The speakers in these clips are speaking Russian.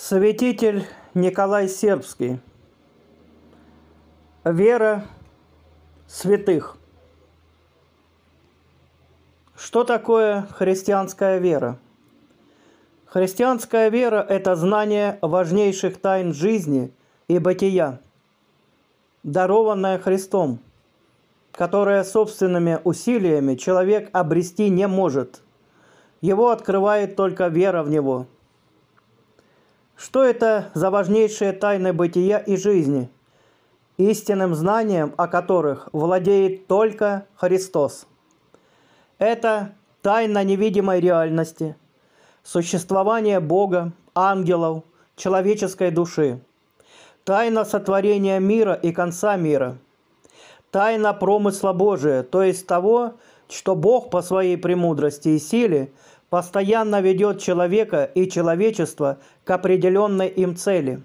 Святитель Николай Сербский. Вера святых. Что такое христианская вера? Христианская вера – это знание важнейших тайн жизни и бытия, дарованное Христом, которое собственными усилиями человек обрести не может. Его открывает только вера в Него – что это за важнейшие тайны бытия и жизни, истинным знанием о которых владеет только Христос? Это тайна невидимой реальности, существование Бога, ангелов, человеческой души, тайна сотворения мира и конца мира, тайна промысла Божия, то есть того, что Бог по своей премудрости и силе постоянно ведет человека и человечество к определенной им цели.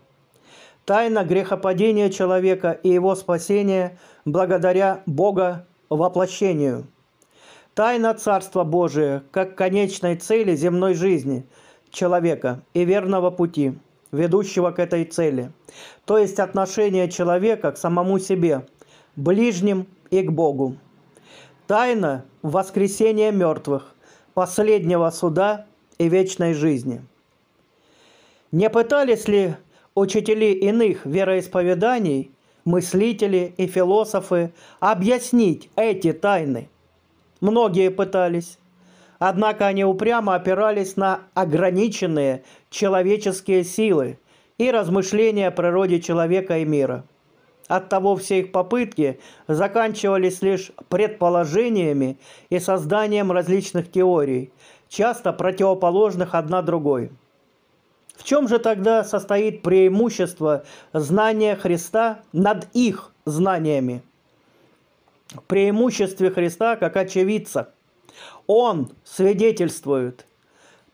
Тайна грехопадения человека и его спасения благодаря Бога воплощению. Тайна Царства Божия как конечной цели земной жизни человека и верного пути, ведущего к этой цели, то есть отношение человека к самому себе, ближним и к Богу. Тайна воскресения мертвых, последнего суда и вечной жизни. Не пытались ли учители иных вероисповеданий, мыслители и философы объяснить эти тайны? Многие пытались. Однако они упрямо опирались на ограниченные человеческие силы и размышления о природе человека и мира – Оттого все их попытки заканчивались лишь предположениями и созданием различных теорий, часто противоположных одна другой. В чем же тогда состоит преимущество знания Христа над их знаниями? В преимуществе Христа как очевидца. Он свидетельствует,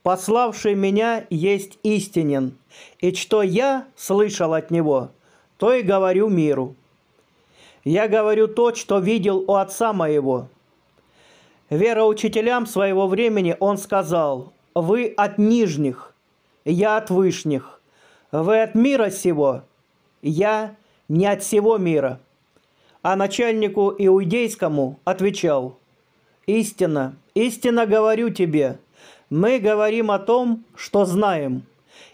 пославший меня есть истинен, и что я слышал от него – то и говорю миру. Я говорю то, что видел у отца моего. Вера учителям своего времени он сказал, «Вы от нижних, я от вышних, вы от мира сего, я не от всего мира». А начальнику иудейскому отвечал, «Истина, истина говорю тебе, мы говорим о том, что знаем,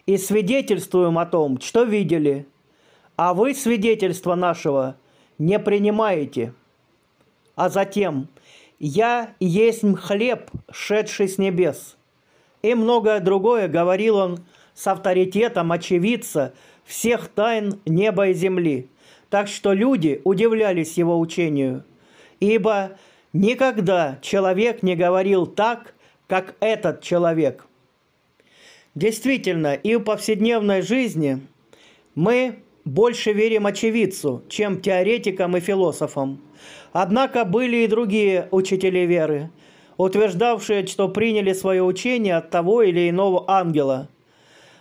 и свидетельствуем о том, что видели, а вы свидетельства нашего не принимаете. А затем, «Я есть хлеб, шедший с небес». И многое другое говорил он с авторитетом очевидца всех тайн неба и земли. Так что люди удивлялись его учению, ибо никогда человек не говорил так, как этот человек. Действительно, и в повседневной жизни мы больше верим очевидцу, чем теоретикам и философам. Однако были и другие учители веры, утверждавшие, что приняли свое учение от того или иного ангела.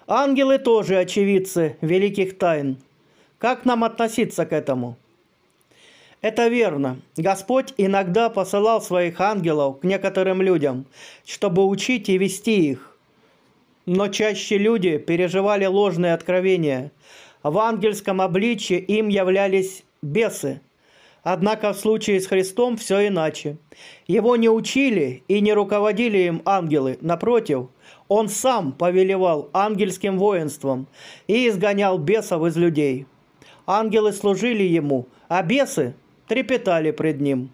Ангелы тоже очевидцы великих тайн. Как нам относиться к этому? Это верно. Господь иногда посылал своих ангелов к некоторым людям, чтобы учить и вести их. Но чаще люди переживали ложные откровения – в ангельском обличье им являлись бесы. Однако в случае с Христом все иначе. Его не учили и не руководили им ангелы, напротив, он сам повелевал ангельским воинством и изгонял бесов из людей. Ангелы служили ему, а бесы трепетали пред ним.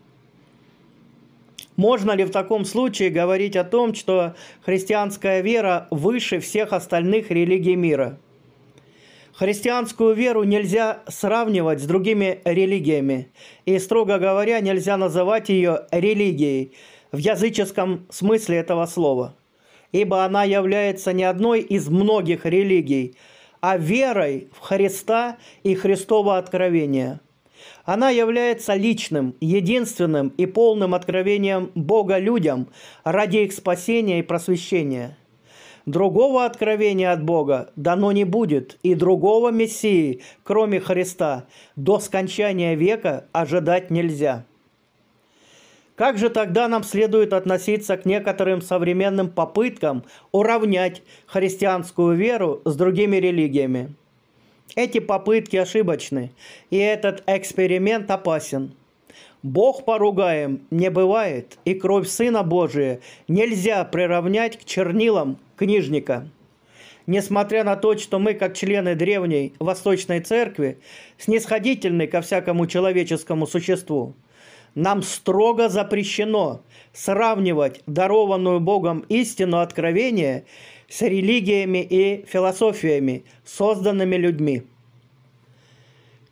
Можно ли в таком случае говорить о том, что христианская вера выше всех остальных религий мира – Христианскую веру нельзя сравнивать с другими религиями, и, строго говоря, нельзя называть ее религией в языческом смысле этого слова, ибо она является не одной из многих религий, а верой в Христа и Христово откровение. Она является личным, единственным и полным откровением Бога людям ради их спасения и просвещения – Другого откровения от Бога дано не будет, и другого Мессии, кроме Христа, до скончания века ожидать нельзя. Как же тогда нам следует относиться к некоторым современным попыткам уравнять христианскую веру с другими религиями? Эти попытки ошибочны, и этот эксперимент опасен – Бог поругаем не бывает, и кровь Сына Божия нельзя приравнять к чернилам книжника. Несмотря на то, что мы, как члены древней Восточной Церкви, снисходительны ко всякому человеческому существу, нам строго запрещено сравнивать дарованную Богом истину откровения с религиями и философиями, созданными людьми.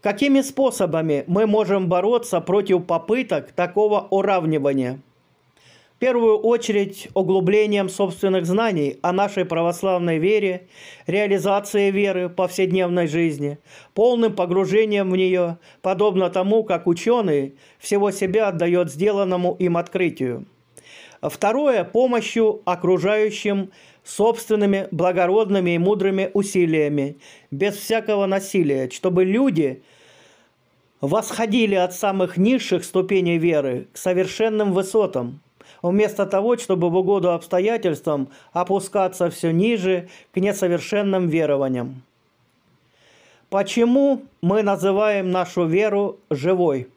Какими способами мы можем бороться против попыток такого уравнивания? В первую очередь углублением собственных знаний о нашей православной вере, реализацией веры в повседневной жизни, полным погружением в нее, подобно тому, как ученый всего себя отдает сделанному им открытию. Второе – помощью окружающим собственными благородными и мудрыми усилиями, без всякого насилия, чтобы люди восходили от самых низших ступеней веры к совершенным высотам, вместо того, чтобы в угоду обстоятельствам опускаться все ниже к несовершенным верованиям. Почему мы называем нашу веру живой?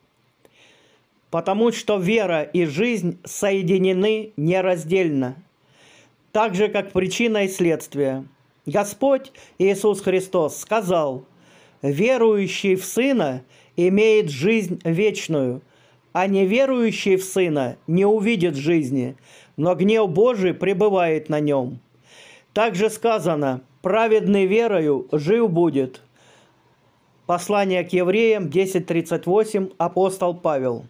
Потому что вера и жизнь соединены нераздельно – так же, как причина и следствие. Господь Иисус Христос сказал, «Верующий в Сына имеет жизнь вечную, а неверующий в Сына не увидит жизни, но гнев Божий пребывает на нем». Также сказано, «Праведный верою жив будет». Послание к евреям 10.38, апостол Павел.